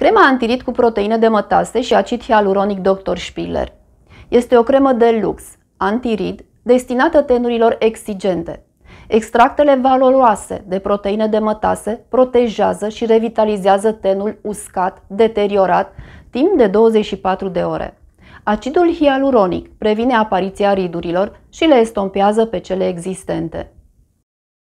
Crema antirit cu proteine de mătase și acid hialuronic Dr. Spiller. Este o cremă de lux, antirid, destinată tenurilor exigente. Extractele valoroase de proteine de mătase protejează și revitalizează tenul uscat, deteriorat, timp de 24 de ore. Acidul hialuronic previne apariția ridurilor și le estompează pe cele existente.